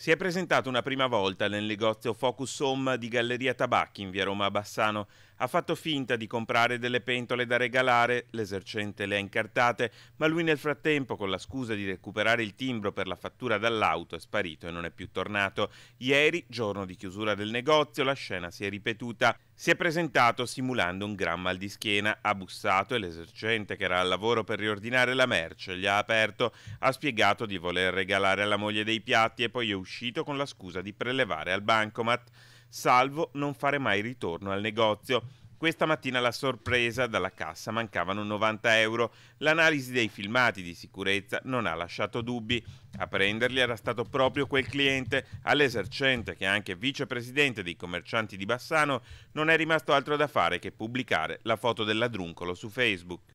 Si è presentato una prima volta nel negozio Focus Home di Galleria Tabacchi in via Roma a Bassano. Ha fatto finta di comprare delle pentole da regalare, l'esercente le ha incartate, ma lui nel frattempo, con la scusa di recuperare il timbro per la fattura dall'auto, è sparito e non è più tornato. Ieri, giorno di chiusura del negozio, la scena si è ripetuta. Si è presentato simulando un gran mal di schiena, ha bussato e l'esercente che era al lavoro per riordinare la merce gli ha aperto, ha spiegato di voler regalare alla moglie dei piatti e poi è uscito con la scusa di prelevare al bancomat, salvo non fare mai ritorno al negozio. Questa mattina la sorpresa dalla cassa, mancavano 90 euro. L'analisi dei filmati di sicurezza non ha lasciato dubbi. A prenderli era stato proprio quel cliente. All'esercente, che è anche vicepresidente dei commercianti di Bassano, non è rimasto altro da fare che pubblicare la foto del ladruncolo su Facebook.